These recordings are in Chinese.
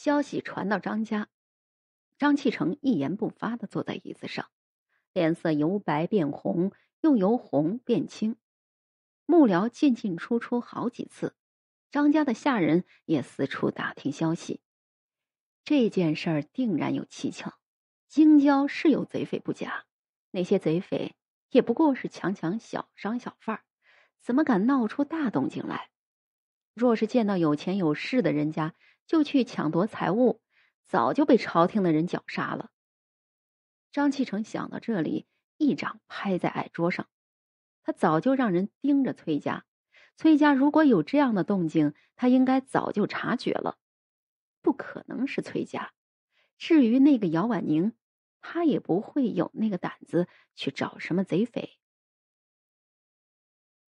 消息传到张家，张启成一言不发的坐在椅子上，脸色由白变红，又由红变青。幕僚进进出出好几次，张家的下人也四处打听消息。这件事儿定然有蹊跷。京郊是有贼匪不假，那些贼匪也不过是强抢小商小贩儿，怎么敢闹出大动静来？若是见到有钱有势的人家。就去抢夺财物，早就被朝廷的人绞杀了。张启成想到这里，一掌拍在矮桌上。他早就让人盯着崔家，崔家如果有这样的动静，他应该早就察觉了。不可能是崔家。至于那个姚婉宁，他也不会有那个胆子去找什么贼匪。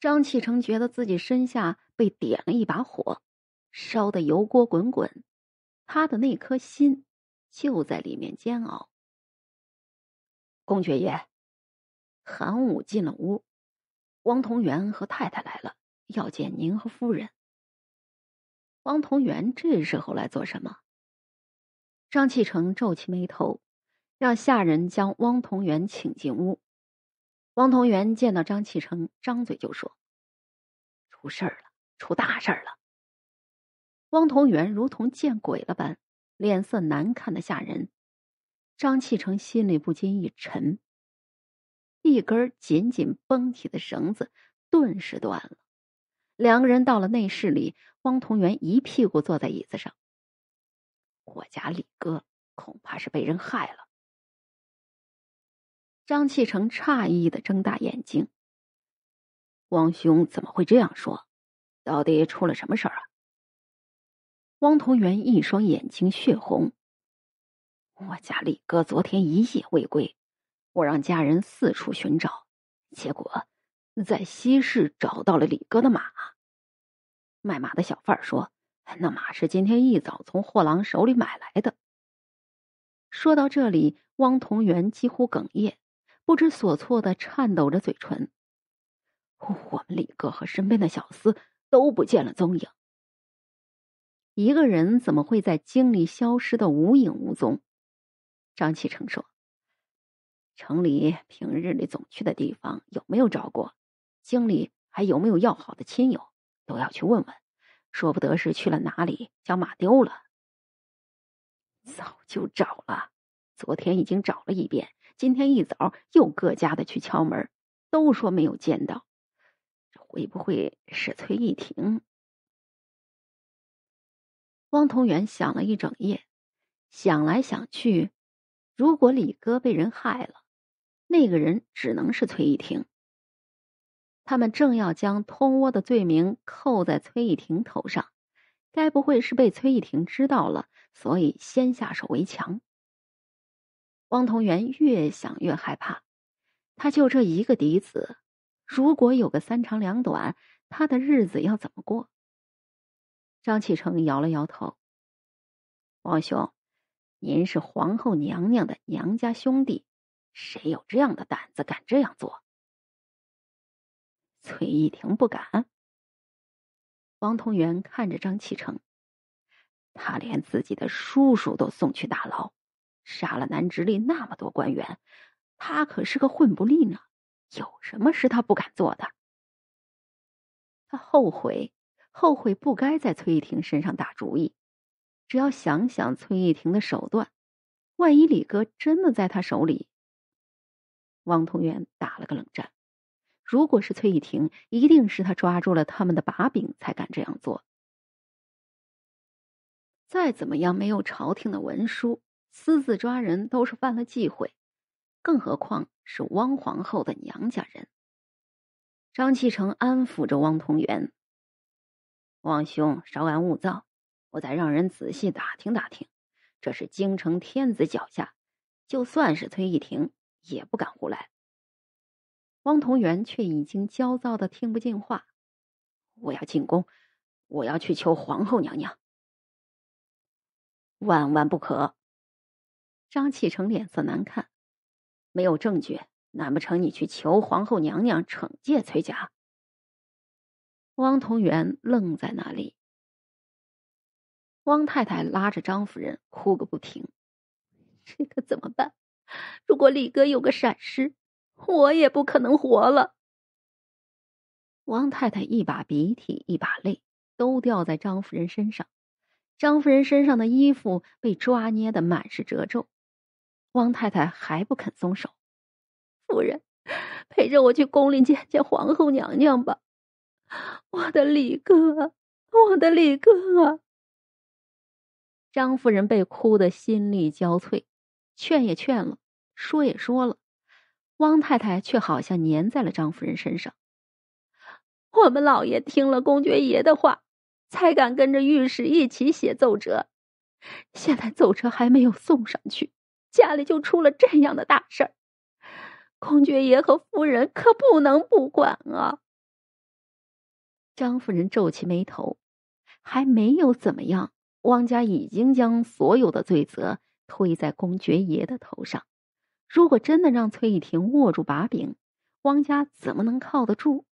张启成觉得自己身下被点了一把火。烧的油锅滚滚，他的那颗心就在里面煎熬。公爵爷，韩武进了屋，汪同元和太太来了，要见您和夫人。汪同元这时候来做什么？张启成皱起眉头，让下人将汪同元请进屋。汪同元见到张启成，张嘴就说：“出事儿了，出大事儿了。”汪同元如同见鬼了般，脸色难看的吓人。张启成心里不禁一沉。一根紧紧绷起的绳子顿时断了。两个人到了内室里，汪同元一屁股坐在椅子上。我家李哥恐怕是被人害了。张启成诧异的睁大眼睛。汪兄怎么会这样说？到底出了什么事儿啊？汪同元一双眼睛血红。我家李哥昨天一夜未归，我让家人四处寻找，结果在西市找到了李哥的马。卖马的小贩说，那马是今天一早从货郎手里买来的。说到这里，汪同元几乎哽咽，不知所措的颤抖着嘴唇。我们李哥和身边的小厮都不见了踪影。一个人怎么会在京里消失的无影无踪？张启成说：“城里平日里总去的地方有没有找过？京里还有没有要好的亲友都要去问问，说不得是去了哪里将马丢了。”早就找了，昨天已经找了一遍，今天一早又各家的去敲门，都说没有见到。会不会是崔玉婷？汪同元想了一整夜，想来想去，如果李哥被人害了，那个人只能是崔一婷。他们正要将通倭的罪名扣在崔一婷头上，该不会是被崔一婷知道了，所以先下手为强？汪同元越想越害怕，他就这一个嫡子，如果有个三长两短，他的日子要怎么过？张启成摇了摇头。“王兄，您是皇后娘娘的娘家兄弟，谁有这样的胆子敢这样做？”崔义庭不敢。王同元看着张启成，他连自己的叔叔都送去大牢，杀了南直隶那么多官员，他可是个混不吝呢，有什么是他不敢做的？他后悔。后悔不该在崔玉婷身上打主意，只要想想崔玉婷的手段，万一李哥真的在他手里，汪同元打了个冷战。如果是崔玉婷，一定是他抓住了他们的把柄才敢这样做。再怎么样，没有朝廷的文书，私自抓人都是犯了忌讳，更何况是汪皇后的娘家人。张启成安抚着汪同元。王兄，稍安勿躁，我再让人仔细打听打听。这是京城天子脚下，就算是崔义亭也不敢胡来。汪同元却已经焦躁的听不进话，我要进宫，我要去求皇后娘娘。万万不可！张启成脸色难看，没有证据，难不成你去求皇后娘娘惩戒崔家？汪同元愣在那里。汪太太拉着张夫人哭个不停，这可怎么办？如果李哥有个闪失，我也不可能活了。汪太太一把鼻涕一把泪，都掉在张夫人身上，张夫人身上的衣服被抓捏的满是褶皱。汪太太还不肯松手，夫人陪着我去宫里见见皇后娘娘吧。我的李哥，我的李哥啊！张夫人被哭得心力交瘁，劝也劝了，说也说了，汪太太却好像粘在了张夫人身上。我们老爷听了公爵爷的话，才敢跟着御史一起写奏折，现在奏折还没有送上去，家里就出了这样的大事儿，公爵爷和夫人可不能不管啊！张夫人皱起眉头，还没有怎么样。汪家已经将所有的罪责推在公爵爷的头上。如果真的让崔玉婷握住把柄，汪家怎么能靠得住？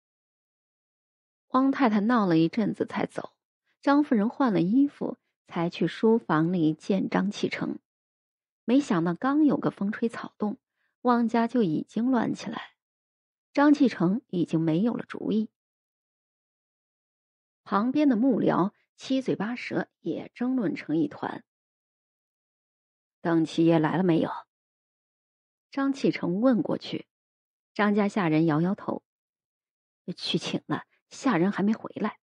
汪太太闹了一阵子才走。张夫人换了衣服，才去书房里见张启成。没想到刚有个风吹草动，汪家就已经乱起来。张启成已经没有了主意。旁边的幕僚七嘴八舌，也争论成一团。邓七爷来了没有？张启成问过去，张家下人摇摇头，去请了下人，还没回来。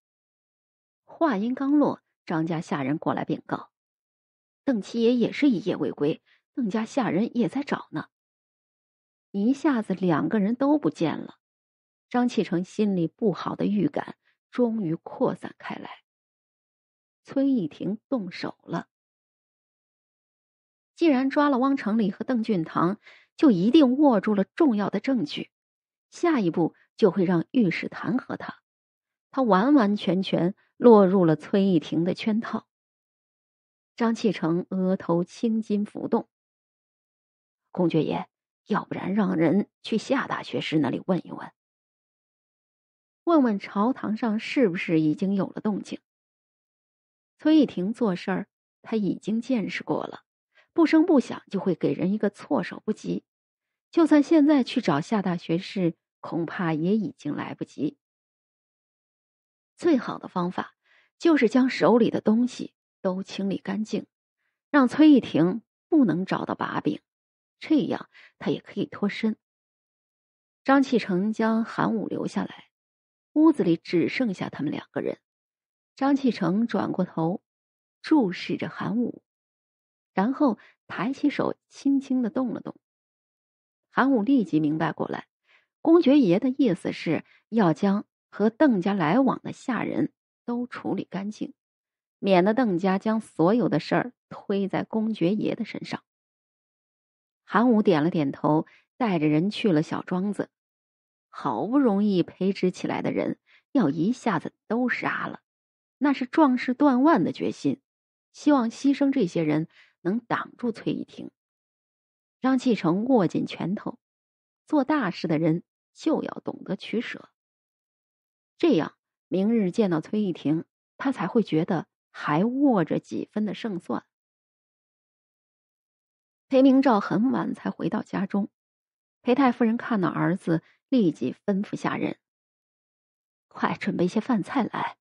话音刚落，张家下人过来禀告，邓七爷也是一夜未归，邓家下人也在找呢。一下子两个人都不见了，张启成心里不好的预感。终于扩散开来。崔义亭动手了。既然抓了汪成礼和邓俊堂，就一定握住了重要的证据，下一步就会让御史弹劾他。他完完全全落入了崔义亭的圈套。张启成额头青筋浮动。公爵爷，要不然让人去夏大学士那里问一问。问问朝堂上是不是已经有了动静？崔玉婷做事儿，他已经见识过了，不声不响就会给人一个措手不及。就算现在去找夏大学士，恐怕也已经来不及。最好的方法就是将手里的东西都清理干净，让崔玉婷不能找到把柄，这样他也可以脱身。张启成将韩武留下来。屋子里只剩下他们两个人。张启成转过头，注视着韩武，然后抬起手，轻轻的动了动。韩武立即明白过来，公爵爷的意思是要将和邓家来往的下人都处理干净，免得邓家将所有的事儿推在公爵爷的身上。韩武点了点头，带着人去了小庄子。好不容易培植起来的人，要一下子都杀了，那是壮士断腕的决心。希望牺牲这些人能挡住崔一婷。张继成握紧拳头。做大事的人就要懂得取舍。这样，明日见到崔一婷，他才会觉得还握着几分的胜算。裴明照很晚才回到家中。裴太夫人看到儿子，立即吩咐下人：“快准备些饭菜来。”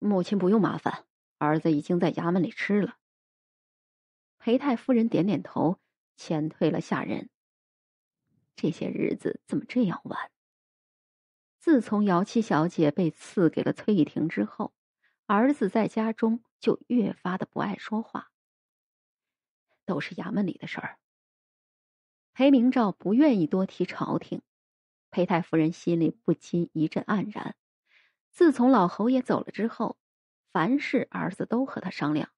母亲不用麻烦，儿子已经在衙门里吃了。裴太夫人点点头，遣退了下人。这些日子怎么这样晚？自从姚七小姐被赐给了崔玉婷之后，儿子在家中就越发的不爱说话。都是衙门里的事儿。裴明照不愿意多提朝廷，裴太夫人心里不禁一阵黯然。自从老侯爷走了之后，凡事儿子都和他商量。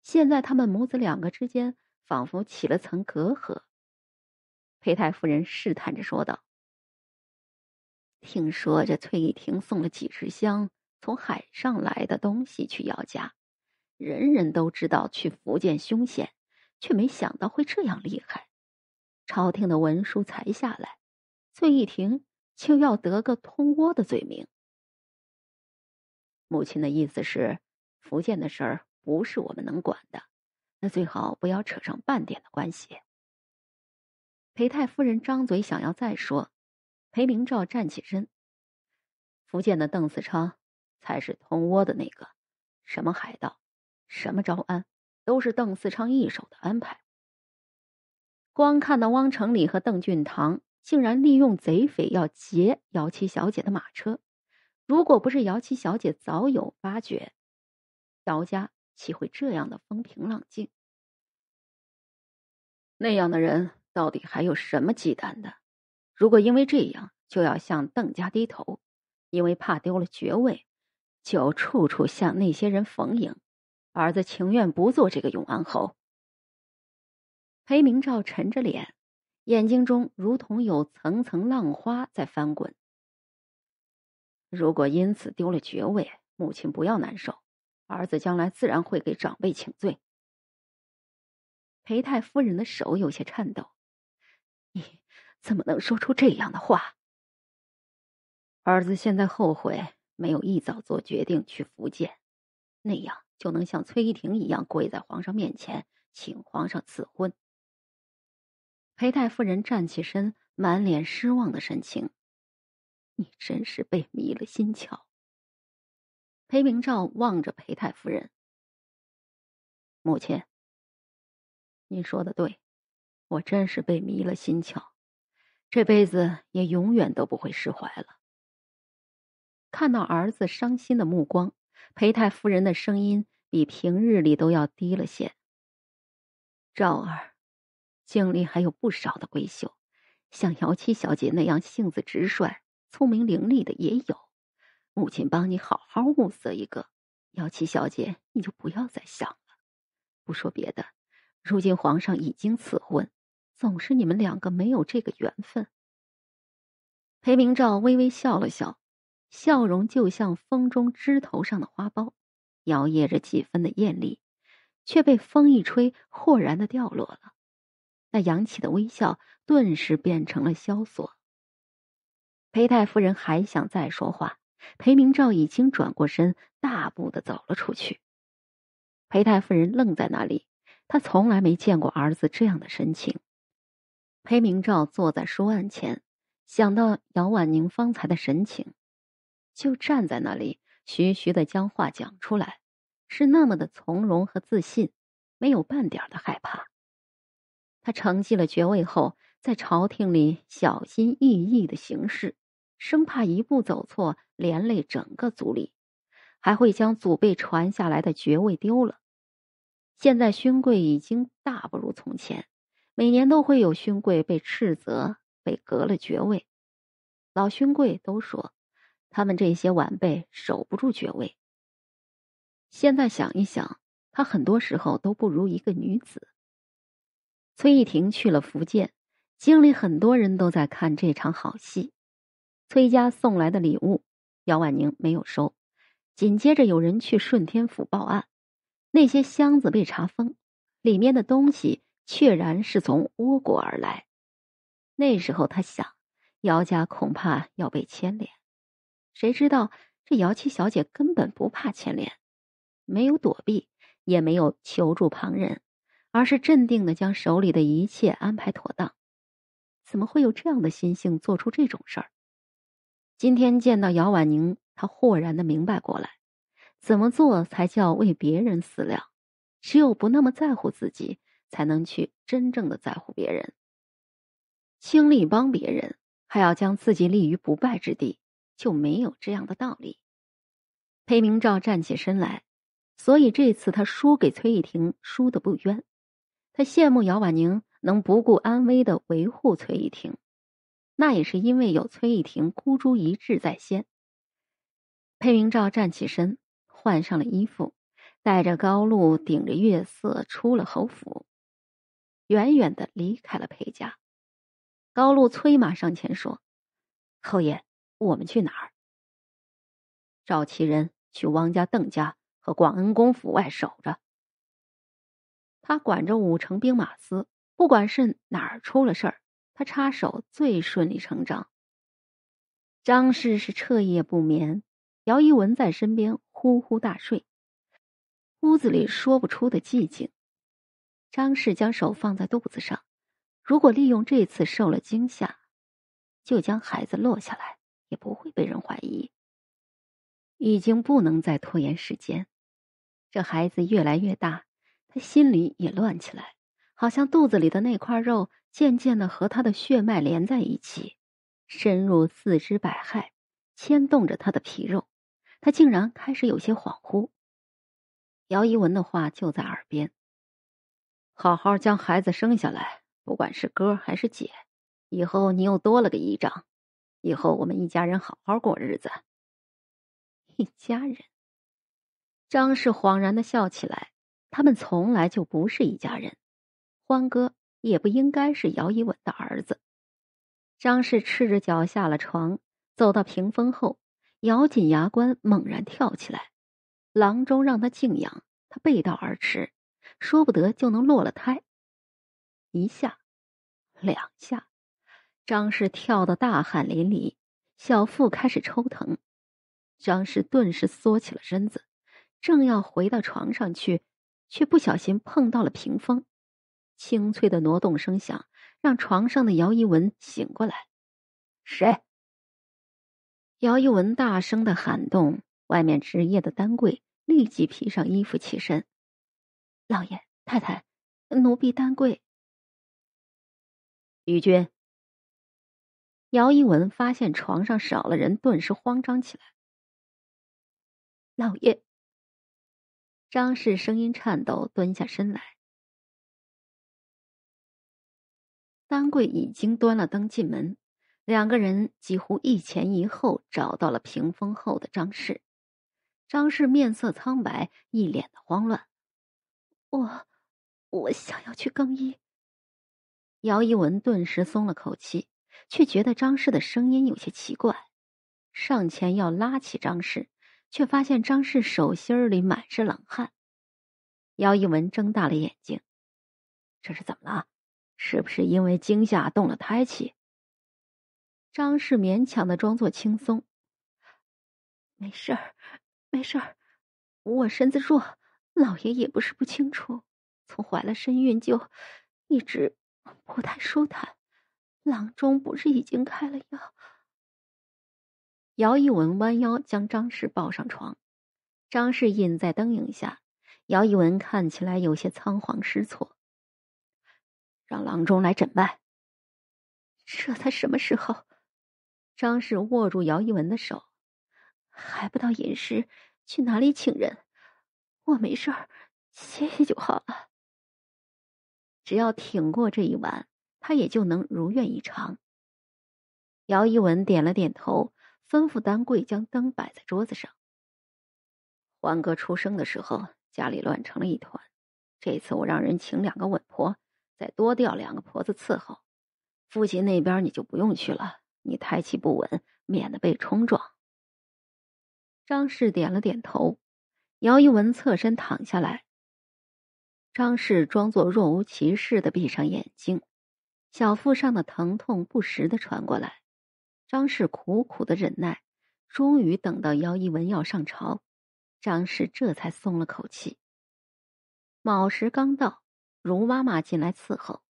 现在他们母子两个之间仿佛起了层隔阂。裴太夫人试探着说道：“听说这崔玉婷送了几十箱从海上来的东西去姚家，人人都知道去福建凶险，却没想到会这样厉害。”朝廷的文书才下来，罪一停就要得个通倭的罪名。母亲的意思是，福建的事儿不是我们能管的，那最好不要扯上半点的关系。裴太夫人张嘴想要再说，裴明照站起身。福建的邓四昌才是通倭的那个，什么海盗，什么招安，都是邓四昌一手的安排。光看到汪城里和邓俊堂竟然利用贼匪要劫姚七小姐的马车，如果不是姚七小姐早有发觉，姚家岂会这样的风平浪静？那样的人到底还有什么忌惮的？如果因为这样就要向邓家低头，因为怕丢了爵位，就处处向那些人逢迎，儿子情愿不做这个永安侯。裴明照沉着脸，眼睛中如同有层层浪花在翻滚。如果因此丢了爵位，母亲不要难受，儿子将来自然会给长辈请罪。裴太夫人的手有些颤抖，你怎么能说出这样的话？儿子现在后悔没有一早做决定去福建，那样就能像崔婷一样跪在皇上面前，请皇上赐婚。裴太夫人站起身，满脸失望的神情。你真是被迷了心窍。裴明照望着裴太夫人，母亲，您说的对，我真是被迷了心窍，这辈子也永远都不会释怀了。看到儿子伤心的目光，裴太夫人的声音比平日里都要低了些。赵儿。京里还有不少的闺秀，像姚七小姐那样性子直率、聪明伶俐的也有。母亲帮你好好物色一个，姚七小姐，你就不要再想了。不说别的，如今皇上已经赐婚，总是你们两个没有这个缘分。裴明照微微笑了笑，笑容就像风中枝头上的花苞，摇曳着几分的艳丽，却被风一吹，豁然的掉落了。那扬起的微笑顿时变成了萧索。裴太夫人还想再说话，裴明照已经转过身，大步的走了出去。裴太夫人愣在那里，她从来没见过儿子这样的神情。裴明照坐在书案前，想到姚婉宁方才的神情，就站在那里，徐徐的将话讲出来，是那么的从容和自信，没有半点的害怕。他承继了爵位后，在朝廷里小心翼翼的行事，生怕一步走错，连累整个族里，还会将祖辈传下来的爵位丢了。现在勋贵已经大不如从前，每年都会有勋贵被斥责，被革了爵位。老勋贵都说，他们这些晚辈守不住爵位。现在想一想，他很多时候都不如一个女子。崔一婷去了福建，京里很多人都在看这场好戏。崔家送来的礼物，姚婉宁没有收。紧接着有人去顺天府报案，那些箱子被查封，里面的东西确然是从倭国而来。那时候他想，姚家恐怕要被牵连。谁知道这姚七小姐根本不怕牵连，没有躲避，也没有求助旁人。而是镇定的将手里的一切安排妥当，怎么会有这样的心性做出这种事儿？今天见到姚婉宁，他豁然的明白过来，怎么做才叫为别人思量？只有不那么在乎自己，才能去真正的在乎别人。倾力帮别人，还要将自己立于不败之地，就没有这样的道理。裴明照站起身来，所以这次他输给崔玉婷，输的不冤。他羡慕姚婉宁能不顾安危的维护崔一婷，那也是因为有崔一婷孤注一掷在先。裴明照站起身，换上了衣服，带着高露顶着月色出了侯府，远远的离开了裴家。高露催马上前说：“侯爷，我们去哪儿？”“赵七人去汪家、邓家和广恩公府外守着。”他管着五城兵马司，不管是哪儿出了事儿，他插手最顺理成章。张氏是彻夜不眠，姚一文在身边呼呼大睡，屋子里说不出的寂静。张氏将手放在肚子上，如果利用这次受了惊吓，就将孩子落下来，也不会被人怀疑。已经不能再拖延时间，这孩子越来越大。心里也乱起来，好像肚子里的那块肉渐渐的和他的血脉连在一起，深入四肢百骸，牵动着他的皮肉。他竟然开始有些恍惚。姚一文的话就在耳边：“好好将孩子生下来，不管是哥还是姐，以后你又多了个姨丈，以后我们一家人好好过日子。”一家人。张氏恍然的笑起来。他们从来就不是一家人，欢哥也不应该是姚一文的儿子。张氏赤着脚下了床，走到屏风后，咬紧牙关，猛然跳起来。郎中让他静养，他背道而驰，说不得就能落了胎。一下，两下，张氏跳得大汗淋漓，小腹开始抽疼。张氏顿时缩起了身子，正要回到床上去。却不小心碰到了屏风，清脆的挪动声响让床上的姚一文醒过来。谁？姚一文大声的喊动，外面值夜的丹桂立即披上衣服起身。老爷太太，奴婢丹桂。于君。姚一文发现床上少了人，顿时慌张起来。老爷。张氏声音颤抖，蹲下身来。丹桂已经端了灯进门，两个人几乎一前一后找到了屏风后的张氏。张氏面色苍白，一脸的慌乱。我，我想要去更衣。姚一文顿时松了口气，却觉得张氏的声音有些奇怪，上前要拉起张氏。却发现张氏手心里满是冷汗，姚一文睁大了眼睛：“这是怎么了？是不是因为惊吓动了胎气？”张氏勉强的装作轻松：“没事儿，没事儿，我身子弱，老爷也不是不清楚，从怀了身孕就一直不太舒坦，郎中不是已经开了药。”姚一文弯腰将张氏抱上床，张氏隐在灯影下，姚一文看起来有些仓皇失措。让郎中来诊脉。这才什么时候？张氏握住姚一文的手，还不到寅时，去哪里请人？我没事儿，歇歇就好了。只要挺过这一晚，他也就能如愿以偿。姚一文点了点头。吩咐丹桂将灯摆在桌子上。欢哥出生的时候，家里乱成了一团。这次我让人请两个稳婆，再多调两个婆子伺候。父亲那边你就不用去了，你胎气不稳，免得被冲撞。张氏点了点头，姚一文侧身躺下来。张氏装作若无其事的闭上眼睛，小腹上的疼痛不时的传过来。张氏苦苦的忍耐，终于等到姚一文要上朝，张氏这才松了口气。卯时刚到，如妈妈进来伺候，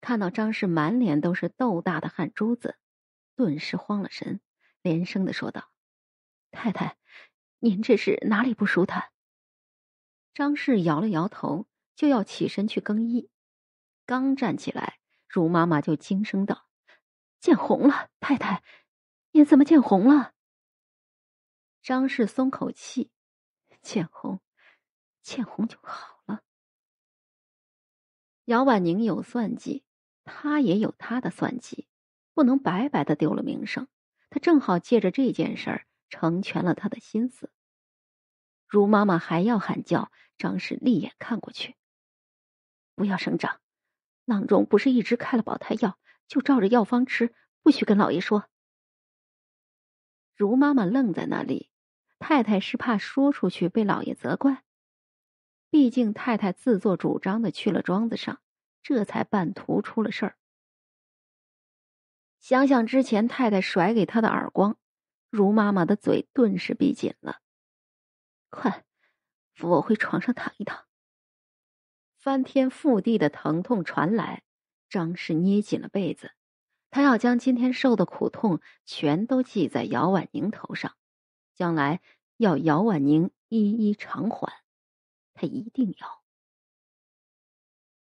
看到张氏满脸都是豆大的汗珠子，顿时慌了神，连声的说道：“太太，您这是哪里不舒坦？”张氏摇了摇头，就要起身去更衣，刚站起来，如妈妈就惊声道。见红了，太太，你怎么见红了？张氏松口气，见红，见红就好了。姚婉宁有算计，她也有她的算计，不能白白的丢了名声，她正好借着这件事儿成全了她的心思。如妈妈还要喊叫，张氏立眼看过去，不要声张，郎中不是一直开了保胎药。就照着药方吃，不许跟老爷说。如妈妈愣在那里，太太是怕说出去被老爷责怪。毕竟太太自作主张的去了庄子上，这才半途出了事儿。想想之前太太甩给他的耳光，如妈妈的嘴顿时闭紧了。快，扶我回床上躺一躺。翻天覆地的疼痛传来。张氏捏紧了被子，他要将今天受的苦痛全都记在姚婉宁头上，将来要姚婉宁一一偿还，他一定要。